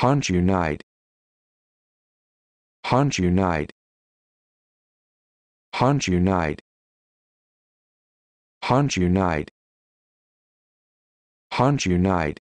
Haunt Unite. Haunt Unite. Haunt Unite. Haunt Unite. Haunt Unite.